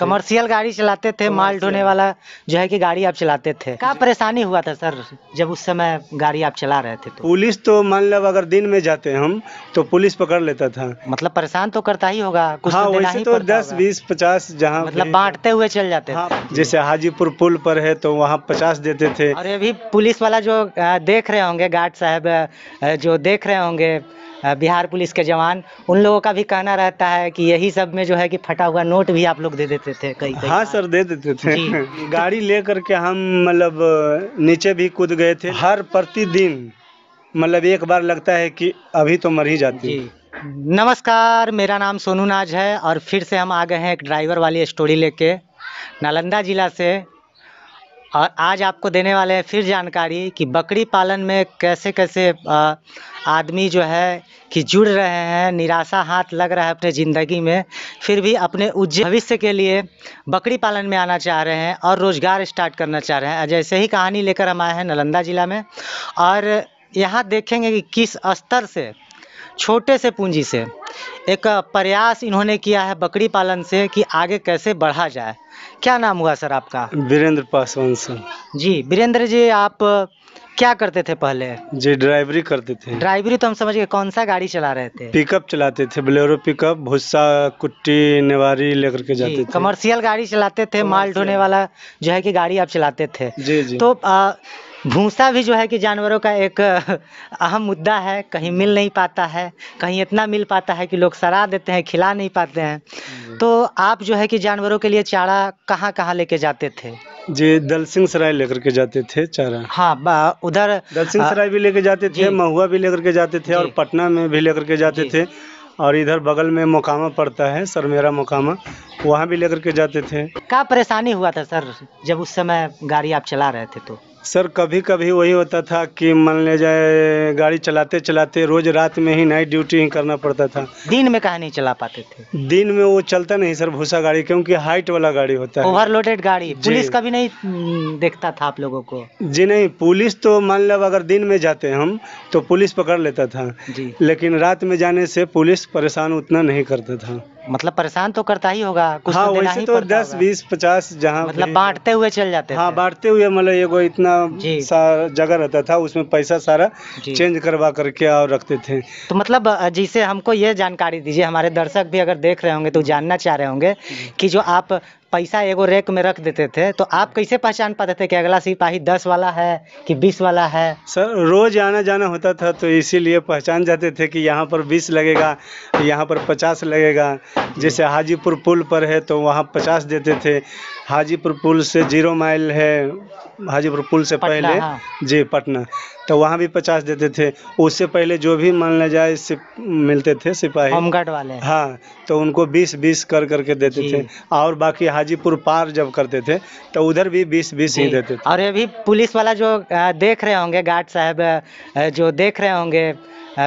Commercial गाड़ी चलाते थे माल ढोने वाला जो है कि गाड़ी आप चलाते थे क्या परेशानी हुआ था सर जब उस समय गाड़ी आप चला रहे थे तो? पुलिस तो मान लो अगर दिन में जाते हम तो पुलिस पकड़ लेता था मतलब परेशान तो करता ही होगा कुछ हाँ, तो वैसे तो दस बीस पचास जहाँ मतलब बांटते हुए चल जाते हाँ, जैसे हाजीपुर पुल पर है तो वहाँ पचास देते थे अरे अभी पुलिस वाला जो देख रहे होंगे गार्ड साहब जो देख रहे होंगे बिहार पुलिस के जवान उन लोगों का भी कहना रहता है कि यही सब में जो है कि फटा हुआ नोट भी आप लोग दे देते थे कई हाँ सर दे देते थे गाड़ी ले के हम मतलब नीचे भी कूद गए थे हर प्रतिदिन मतलब एक बार लगता है कि अभी तो मर ही जाती है नमस्कार मेरा नाम सोनू नाज है और फिर से हम आ गए हैं एक ड्राइवर वाली स्टोरी लेके नालंदा ज़िला से और आज आपको देने वाले हैं फिर जानकारी कि बकरी पालन में कैसे कैसे आदमी जो है कि जुड़ रहे हैं निराशा हाथ लग रहा है अपने ज़िंदगी में फिर भी अपने उज्ज भविष्य के लिए बकरी पालन में आना चाह रहे हैं और रोज़गार स्टार्ट करना चाह रहे हैं जैसे ही कहानी लेकर हम आए हैं नालंदा ज़िला में और यहाँ देखेंगे कि किस स्तर से छोटे से पूंजी से एक प्रयास इन्होंने किया है बकरी पालन से कि आगे कैसे बढ़ा जाए क्या नाम हुआ सर आपका वीरेंद्र पासवान सर जी वीरेंद्र जी आप क्या करते थे पहले जी ड्राइवरी करते थे ड्राइवरी तो हम समझ गए कौन सा गाड़ी चला रहे थे पिकअप चलाते थे बलेरो पिकअप भूसा कुट्टी नेवारी लेकर के जाते थे कमर्शियल गाड़ी चलाते थे माल ढोने वाला जो है कि गाड़ी आप चलाते थे जी जी तो आ, भूसा भी जो है कि जानवरों का एक अहम मुद्दा है कहीं मिल नहीं पाता है कहीं इतना मिल पाता है कि लोग सरा देते हैं खिला नहीं पाते हैं तो आप जो है कि जानवरों के लिए चारा कहाँ कहाँ लेके जाते थे जी दल सिंह सराय लेकर के जाते थे चारा हाँ उधर दल सिंह सराय भी लेके जाते थे महुआ भी लेकर के जाते थे और पटना में भी लेकर के जाते थे और इधर बगल में मोकामा पड़ता है सर मेरा मोकामा वहाँ भी लेकर के जाते थे क्या परेशानी हुआ था सर जब उस समय गाड़ी आप चला रहे थे तो सर कभी कभी वही होता था कि मान ले जाए गाड़ी चलाते चलाते रोज रात में ही नाइट ड्यूटी ही करना पड़ता था दिन में कहा नहीं चला पाते थे दिन में वो चलता नहीं सर भूसा गाड़ी क्योंकि हाइट वाला गाड़ी होता है ओवरलोडेड गाड़ी पुलिस कभी नहीं हम्म, देखता था आप लोगों को जी नहीं पुलिस तो मान लो अगर दिन में जाते हम तो पुलिस पकड़ लेता था लेकिन रात में जाने से पुलिस परेशान उतना नहीं करता था मतलब परेशान तो करता ही होगा कुछ हाँ, तो वैसे तो दस बीस पचास जहाँ मतलब बांटते हुए चल जाते हाँ बांटते हुए मतलब एगो इतना जगह रहता था उसमें पैसा सारा चेंज करवा करके और रखते थे तो मतलब जिसे हमको ये जानकारी दीजिए हमारे दर्शक भी अगर देख रहे होंगे तो जानना चाह रहे होंगे कि जो आप पैसा एगो रैक में रख देते थे तो आप कैसे पहचान पाते थे कि अगला सिपाही दस वाला है कि बीस वाला है सर रोज आना जाना होता था तो इसीलिए पहचान जाते थे कि यहाँ पर बीस लगेगा यहाँ पर पचास लगेगा जैसे हाजीपुर पुल पर है तो वहाँ पचास देते थे हाजीपुर पुल से जीरो माइल है हाजीपुर पुल से पहले हाँ। जी पटना तो वहाँ भी पचास देते थे उससे पहले जो भी मान लिया जाए सिप, मिलते थे सिपाही होमगार्ड वाले हाँ तो उनको बीस बीस कर करके देते थे और बाकी हाजीपुर पार जब करते थे तो उधर भी बीस बीस ही देते थे और ये भी पुलिस वाला जो देख रहे होंगे गार्ड साहब जो देख रहे होंगे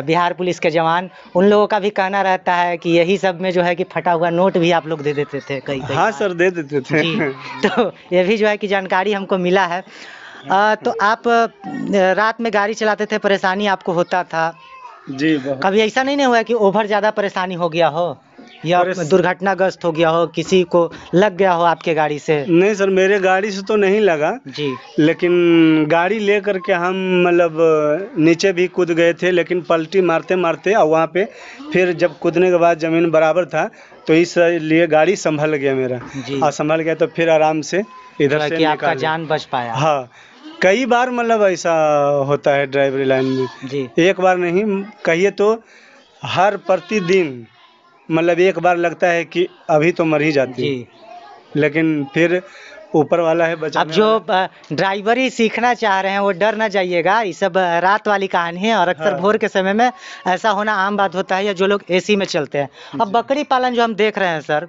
बिहार पुलिस के जवान उन लोगों का भी कहना रहता है कि यही सब में जो है कि फटा हुआ नोट भी आप लोग दे देते थे कई कई हाँ सर दे देते थे तो ये भी जो है कि जानकारी हमको मिला है तो हम्म। आप रात में गाड़ी चलाते थे परेशानी आपको होता था जी कभी ऐसा नहीं, हुआ कि ओवर ज़्यादा परेशानी हो गया हो या दुर्घटनाग्रस्त हो गया हो किसी को लग गया हो आपके गाड़ी से नहीं सर मेरे गाड़ी से तो नहीं लगा जी लेकिन गाड़ी लेकर के हम मतलब नीचे भी कूद गए थे लेकिन पलटी मारते मारते और वहाँ पे फिर जब कूदने के बाद ज़मीन बराबर था तो इसलिए गाड़ी संभल गया मेरा और संभल गया तो फिर आराम से इधर मतलब से आपका जान बच पाया हाँ कई बार मतलब ऐसा होता है ड्राइवरी लाइन में जी एक बार नहीं कहिए तो हर प्रतिदिन मतलब एक बार लगता है कि अभी तो मर ही जाती लेकिन फिर ऊपर वाला है बचाने अब जो ड्राइवरी सीखना चाह रहे हैं वो डर ना जाइएगा ये सब रात वाली कहानी है और अक्सर हाँ। भोर के समय में ऐसा होना आम बात होता है या जो लोग एसी में चलते हैं अब बकरी पालन जो हम देख रहे हैं सर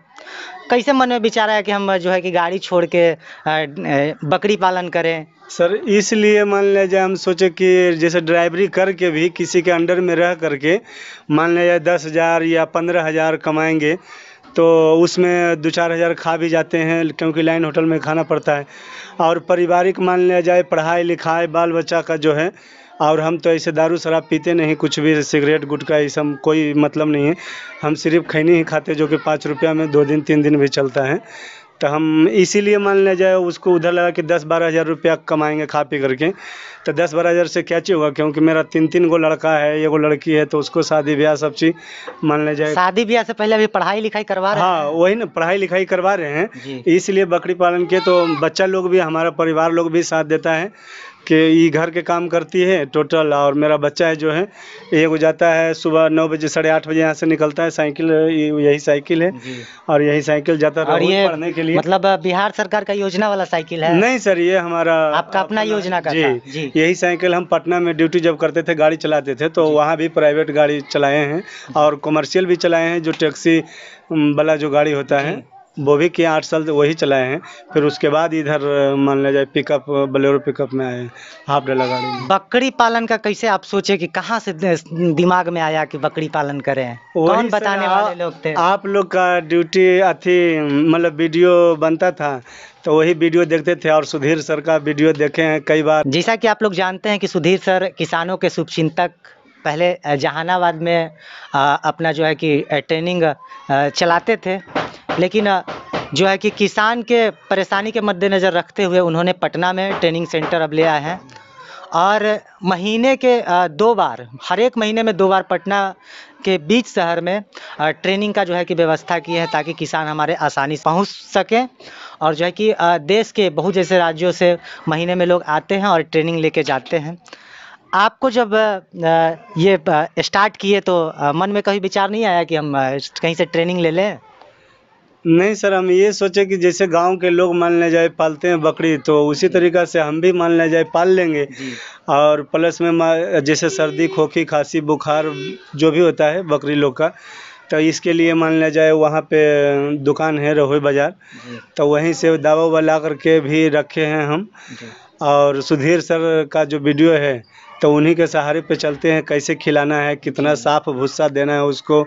कैसे मन में विचार है कि हम जो है कि गाड़ी छोड़ के बकरी पालन करें सर इसलिए मान लिया जाए हम सोचे कि जैसे ड्राइवरी करके भी किसी के अंडर में रह करके मान लिया जाए दस हज़ार या पंद्रह हज़ार कमाएंगे तो उसमें दो चार हज़ार खा भी जाते हैं क्योंकि लाइन होटल में खाना पड़ता है और पारिवारिक मान लिया जाए पढ़ाई लिखाई बाल बच्चा का जो है और हम तो ऐसे दारू शराब पीते नहीं कुछ भी सिगरेट गुटका ये सब कोई मतलब नहीं है हम सिर्फ खैनी ही खाते जो कि पाँच रुपया में दो दिन तीन दिन भी चलता है तो हम इसीलिए मान लिया जाए उसको उधर लगा कि दस बारह हज़ार रुपया कमाएंगे खा पी करके तो दस बारह हज़ार से क्या चीज़ होगा क्योंकि मेरा तीन तीन गो लड़का है एगो लड़की है तो उसको शादी ब्याह सब चीज़ मान लिया जाए शादी ब्याह से पहले अभी पढ़ाई लिखाई करवा रहे हाँ वही ना पढ़ाई लिखाई करवा रहे हैं इसलिए बकरी पालन के तो बच्चा लोग भी हमारा परिवार लोग भी साथ देता है के ये घर के काम करती है टोटल और मेरा बच्चा है जो है एक हो जाता है सुबह नौ बजे साढ़े आठ बजे यहाँ से निकलता है साइकिल यही साइकिल है और यही साइकिल जाता है पढ़ने के लिए मतलब बिहार सरकार का योजना वाला साइकिल है नहीं सर ये हमारा आपका अपना योजना का जी, जी यही साइकिल हम पटना में ड्यूटी जब करते थे गाड़ी चलाते थे तो वहाँ भी प्राइवेट गाड़ी चलाए हैं और कॉमर्शियल भी चलाए हैं जो टैक्सी वाला जो गाड़ी होता है वो भी किए आठ साल वही चलाए हैं फिर उसके बाद इधर मान लिया जाए पिकअप बलेरो पिकअप में आए हाफ डेला गाड़ी बकरी पालन का कैसे आप सोचे कि कहाँ से दिमाग में आया कि बकरी पालन करें कौन बताने वाले लोग थे आप लोग का ड्यूटी अथी मतलब वीडियो बनता था तो वही वीडियो देखते थे और सुधीर सर का वीडियो देखे हैं कई बार जैसा कि आप लोग जानते हैं कि सुधीर सर किसानों के शुभ पहले जहानाबाद में अपना जो है कि ट्रेनिंग चलाते थे लेकिन जो है कि किसान के परेशानी के मद्देनज़र रखते हुए उन्होंने पटना में ट्रेनिंग सेंटर अब लिया है और महीने के दो बार हर एक महीने में दो बार पटना के बीच शहर में ट्रेनिंग का जो है कि व्यवस्था की है ताकि किसान हमारे आसानी से पहुँच सकें और जो है कि देश के बहुत जैसे राज्यों से महीने में लोग आते हैं और ट्रेनिंग लेके जाते हैं आपको जब ये स्टार्ट किए तो मन में कभी विचार नहीं आया कि हम कहीं से ट्रेनिंग ले लें नहीं सर हम ये सोचे कि जैसे गांव के लोग मान ले जाए पालते हैं बकरी तो उसी तरीका से हम भी मान ले जाए पाल लेंगे और प्लस में जैसे सर्दी खोखी खांसी बुखार जो भी होता है बकरी लोग का तो इसके लिए मान लिया जाए वहाँ पे दुकान है रहोई बाज़ार तो वहीं से दावा वाला करके भी रखे हैं हम और सुधीर सर का जो वीडियो है तो उन्हीं के सहारे पे चलते हैं कैसे खिलाना है कितना साफ भूसा देना है उसको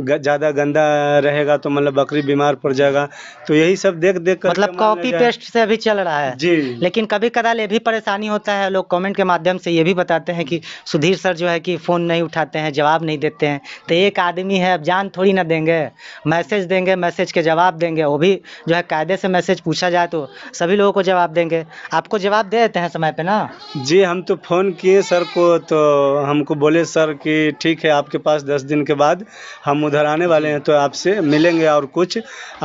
ज़्यादा गंदा रहेगा तो मतलब बकरी बीमार पड़ जाएगा तो यही सब देख देख कर मतलब कॉपी पेस्ट से अभी चल रहा है जी लेकिन कभी कदाल ये भी परेशानी होता है लोग कमेंट के माध्यम से ये भी बताते हैं कि सुधीर सर जो है कि फ़ोन नहीं उठाते हैं जवाब नहीं देते हैं तो एक आदमी है अब जान थोड़ी ना देंगे मैसेज देंगे मैसेज के जवाब देंगे वो भी जो है कायदे से मैसेज पूछा जाए तो सभी लोगों को जवाब देंगे आपको जवाब दे देते हैं समय पर ना जी हम तो फ़ोन किए सर को तो हमको बोले सर कि ठीक है आपके पास दस दिन के बाद हम उधर आने वाले हैं तो आपसे मिलेंगे और कुछ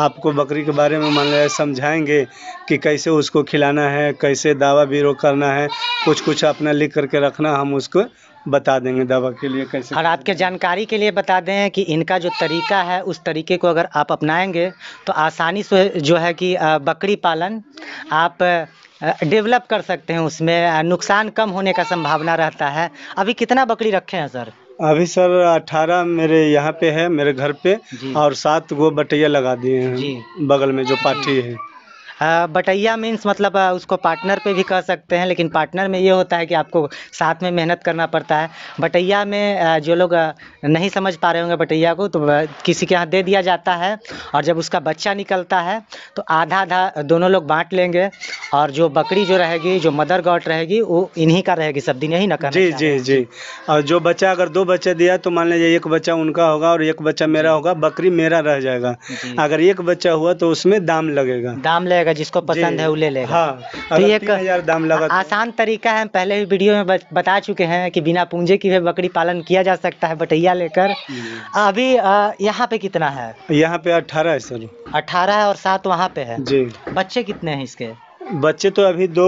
आपको बकरी के बारे में मान लिया समझाएँगे कि कैसे उसको खिलाना है कैसे दावा बीरो करना है कुछ कुछ अपना लिख करके रखना हम उसको बता देंगे दवा के लिए कैसे और आपके जानकारी के लिए बता दें कि इनका जो तरीका है उस तरीके को अगर आप अपनाएंगे तो आसानी से जो है कि बकरी पालन आप डेवलप कर सकते हैं उसमें नुकसान कम होने का संभावना रहता है अभी कितना बकरी रखे हैं सर अभी सर अठारह मेरे यहाँ पे है मेरे घर पे और सात वो बटैया लगा दिए हैं बगल में जो पाठी है बटैया मीन्स मतलब उसको पार्टनर पे भी कह सकते हैं लेकिन पार्टनर में ये होता है कि आपको साथ में मेहनत करना पड़ता है बटैया में जो लोग नहीं समझ पा रहे होंगे बटैया को तो किसी के यहाँ दे दिया जाता है और जब उसका बच्चा निकलता है तो आधा आधा दोनों लोग बांट लेंगे और जो बकरी जो रहेगी जो मदर गॉट रहेगी वो इन्हीं का रहेगी सब दिन यही ना करना जी जी जी और जो बच्चा अगर दो बच्चे दिया तो मान लीजिए एक बच्चा उनका होगा और एक बच्चा मेरा होगा बकरी मेरा रह जाएगा अगर एक बच्चा हुआ तो उसमें दाम लगेगा दाम लगेगा जिसको पसंद है वो ले लेगा हाँ तो एक हजार दाम लगा तो। आसान तरीका है पहले भी वीडियो में बता चुके हैं की बिना पूंजे की भी बकरी पालन किया जा सकता है बटैया लेकर अभी यहाँ पे कितना है यहाँ पे अठारह है सर अट्ठारह है और सात वहाँ पे है जी बच्चे कितने हैं इसके बच्चे तो अभी दो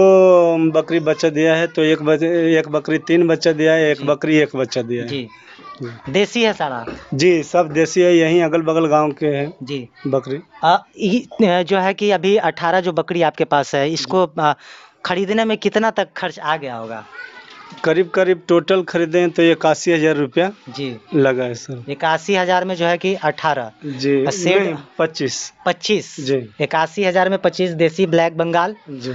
बकरी बच्चा दिया है तो एक बच्चे एक बकरी तीन बच्चा दिया है एक बकरी एक बच्चा दिया है देसी है सारा जी सब देसी है यही अगल बगल गांव के हैं जी बकरी आ, जो है कि अभी अठारह जो बकरी आपके पास है इसको खरीदने में कितना तक खर्च आ गया होगा करीब करीब टोटल खरीदे तो इक्यासी हजार रूपया जी लगा है सर इक्यासी हजार में जो है कि अठारह जी सेठ पच्चीस पच्चीस जी इक्यासी हजार में पच्चीस देसी ब्लैक बंगाल जी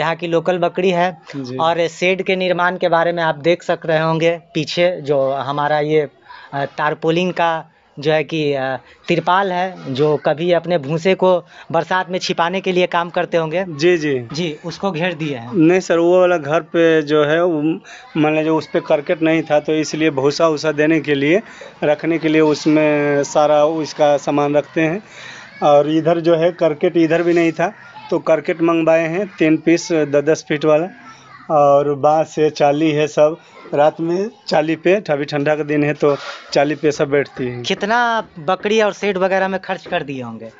यहाँ की लोकल बकरी है और सेड के निर्माण के बारे में आप देख सक रहे होंगे पीछे जो हमारा ये तारपोलिन का जो है कि तिरपाल है जो कभी अपने भूसे को बरसात में छिपाने के लिए काम करते होंगे जी जी जी उसको घेर दिए हैं नहीं सर वो वाला घर पे जो है मान लीजिए उस पर करकट नहीं था तो इसलिए भूसा उसा देने के लिए रखने के लिए उसमें सारा इसका सामान रखते हैं और इधर जो है करकेट इधर भी नहीं था तो करकेट मंगवाए हैं तीन पीस दस दस फीट वाला और बाँस है चाली है सब रात में चाली पे अभी ठंडा का दिन है तो चाली पे सब बैठती है कितना बकरी और सेट वगैरह में खर्च कर दिए होंगे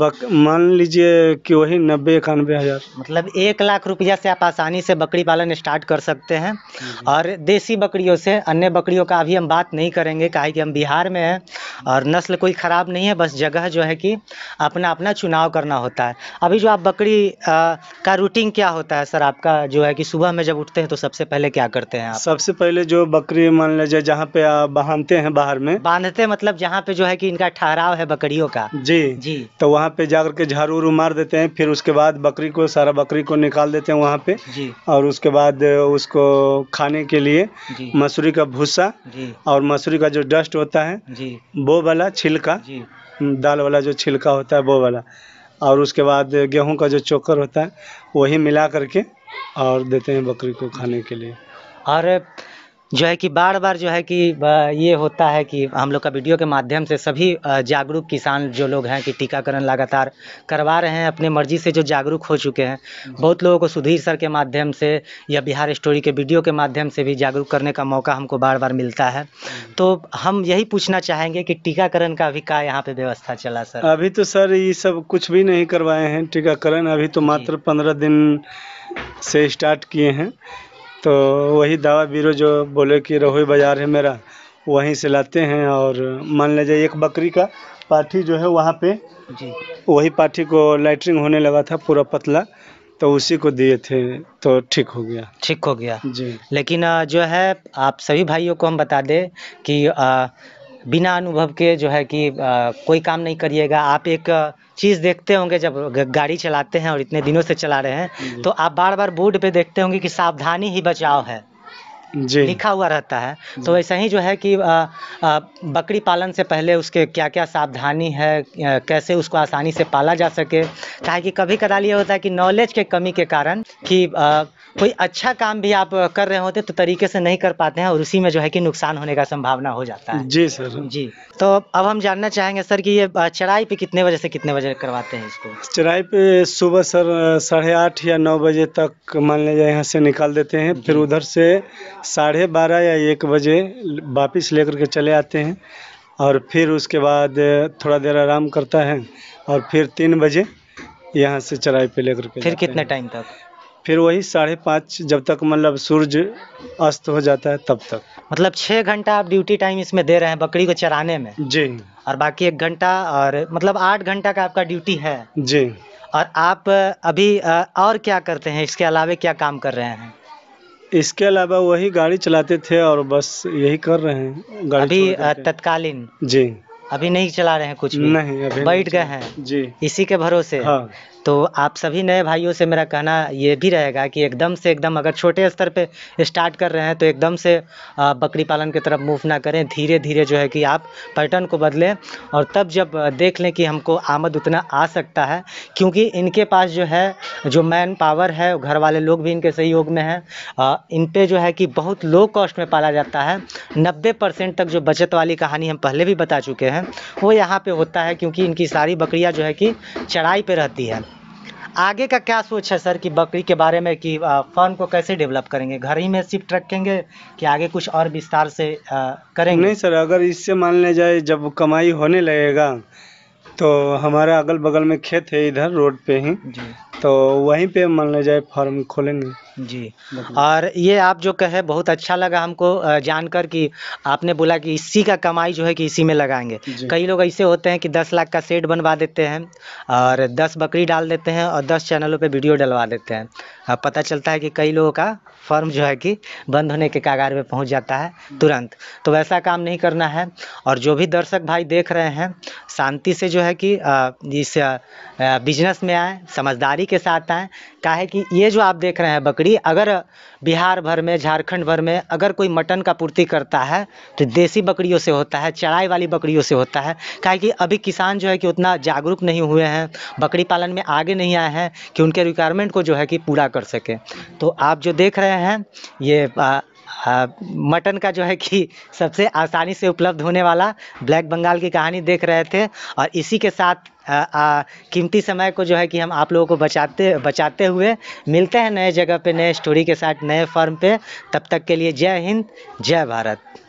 बक मान लीजिए कि वही नब्बे इक्यानवे हज़ार मतलब एक लाख रुपया से आप आसानी से बकरी पालन स्टार्ट कर सकते हैं और देसी बकरियों से अन्य बकरियों का अभी हम बात नहीं करेंगे काहे कि हम बिहार में हैं और नस्ल कोई ख़राब नहीं है बस जगह जो है कि अपना अपना चुनाव करना होता है अभी जो आप बकरी आ, का रूटीन क्या होता है सर आपका जो है कि सुबह में जब उठते हैं तो सबसे पहले क्या करते हैं आप सबसे पहले जो बकरी मान लीजिए जहाँ पे आप बांधते हैं बाहर में बांधते मतलब जहाँ पे जो है कि इनका ठहराव है बकरियों का जी जी तो वहाँ पे जाकर के झाड़ू उरू मार देते हैं फिर उसके बाद बकरी को सारा बकरी को निकाल देते हैं वहाँ पे जी और उसके बाद उसको खाने के लिए मसूरी का भूसा और मसूरी का जो डस्ट होता है जी वो वाला छिलका हम्म, दाल वाला जो छिलका होता है वो वाला और उसके बाद गेहूं का जो चोकर होता है वही मिला करके और देते हैं बकरी को खाने के लिए और जो है कि बार बार जो है कि ये होता है कि हम लोग का वीडियो के माध्यम से सभी जागरूक किसान जो लोग हैं कि टीकाकरण लगातार करवा रहे हैं अपने मर्जी से जो जागरूक हो चुके हैं बहुत लोगों को सुधीर सर के माध्यम से या बिहार स्टोरी के वीडियो के माध्यम से भी जागरूक करने का मौका हमको बार बार मिलता है तो हम यही पूछना चाहेंगे कि टीकाकरण का अभी क्या यहाँ पर व्यवस्था चला सर अभी तो सर ये सब कुछ भी नहीं करवाए हैं टीकाकरण अभी तो मात्र पंद्रह दिन से स्टार्ट किए हैं तो वही दवा बीरो जो बोले कि रोही बाज़ार है मेरा वहीं से लाते हैं और मान लीजिए एक बकरी का पाठी जो है वहाँ पे जी वही पाठी को लाइटरिंग होने लगा था पूरा पतला तो उसी को दिए थे तो ठीक हो गया ठीक हो गया जी लेकिन जो है आप सभी भाइयों को हम बता दें कि आ, बिना अनुभव के जो है कि कोई काम नहीं करिएगा आप एक चीज़ देखते होंगे जब गाड़ी चलाते हैं और इतने दिनों से चला रहे हैं तो आप बार बार बोर्ड पे देखते होंगे कि सावधानी ही बचाव है लिखा हुआ रहता है तो वैसा ही जो है कि बकरी पालन से पहले उसके क्या क्या सावधानी है कैसे उसको आसानी से पाला जा सके ताकि कभी कदाल ये होता है कि नॉलेज के कमी के कारण कि कोई अच्छा काम भी आप कर रहे होते तो तरीके से नहीं कर पाते हैं और उसी में जो है कि नुकसान होने का संभावना हो जाता है जी सर जी तो अब हम जानना चाहेंगे सर कि ये चढ़ाई पे कितने बजे से कितने बजे करवाते हैं इसको चढ़ाई पे सुबह सर साढ़े आठ या नौ बजे तक मान लीजिए यहाँ से निकाल देते हैं फिर उधर से साढ़े बारह या एक बजे वापस लेकर के चले आते हैं और फिर उसके बाद थोड़ा देर आराम करता है और फिर तीन बजे यहाँ से चराई पे लेकर के फिर कितने टाइम तक फिर वही साढ़े पाँच जब तक मतलब सूर्य अस्त हो जाता है तब तक मतलब छः घंटा आप ड्यूटी टाइम इसमें दे रहे हैं बकरी को चराने में जी और बाकी एक घंटा और मतलब आठ घंटा का आपका ड्यूटी है जी और आप अभी और क्या करते हैं इसके अलावा क्या काम कर रहे हैं इसके अलावा वही गाड़ी चलाते थे और बस यही कर रहे हैं गाड़ी अभी तत्कालीन जी अभी नहीं चला रहे हैं कुछ भी नहीं अभी बैठ गए हैं जी इसी के भरोसे हाँ। तो आप सभी नए भाइयों से मेरा कहना ये भी रहेगा कि एकदम से एकदम अगर छोटे स्तर पे स्टार्ट कर रहे हैं तो एकदम से बकरी पालन की तरफ मूव ना करें धीरे धीरे जो है कि आप पैटर्न को बदलें और तब जब देख लें कि हमको आमद उतना आ सकता है क्योंकि इनके पास जो है जो मैन पावर है घर वाले लोग भी इनके सहयोग में हैं इन पर जो है कि बहुत लो कॉस्ट में पाला जाता है नब्बे तक जो बचत वाली कहानी हम पहले भी बता चुके हैं है वो यहाँ पे होता है क्योंकि इनकी सारी बकरियाँ जो है कि चढ़ाई पे रहती है आगे का क्या सोच है सर कि बकरी के बारे में कि फर्म को कैसे डेवलप करेंगे घर ही में शिफ्ट रखेंगे कि आगे कुछ और विस्तार से आ, करेंगे नहीं सर अगर इससे मान लिया जाए जब कमाई होने लगेगा तो हमारे अगल बगल में खेत है इधर रोड पे ही तो वहीं पे मान लिया जाए फार्म खोलेंगे जी और ये आप जो कहे बहुत अच्छा लगा हमको जानकर कि आपने बोला कि इसी का कमाई जो है कि इसी में लगाएंगे कई लोग ऐसे होते हैं कि दस लाख का सेट बनवा देते हैं और दस बकरी डाल देते हैं और दस चैनलों पे वीडियो डलवा देते हैं पता चलता है कि कई लोगों का फर्म जो है कि बंद होने के कागार में पहुंच जाता है तुरंत तो वैसा काम नहीं करना है और जो भी दर्शक भाई देख रहे हैं शांति से जो है कि इस बिजनेस में आए समझदारी के साथ आए काहे कि ये जो आप देख रहे हैं बकरी बड़ी अगर बिहार भर में झारखंड भर में अगर कोई मटन का पूर्ति करता है तो देसी बकरियों से होता है चढ़ाई वाली बकरियों से होता है क्या कि अभी किसान जो है कि उतना जागरूक नहीं हुए हैं बकरी पालन में आगे नहीं आए हैं कि उनके रिक्वायरमेंट को जो है कि पूरा कर सकें तो आप जो देख रहे हैं ये मटन का जो है कि सबसे आसानी से उपलब्ध होने वाला ब्लैक बंगाल की कहानी देख रहे थे और इसी के साथ कीमती समय को जो है कि हम आप लोगों को बचाते बचाते हुए मिलते हैं नए जगह पे नए स्टोरी के साथ नए फॉर्म पे तब तक के लिए जय हिंद जय भारत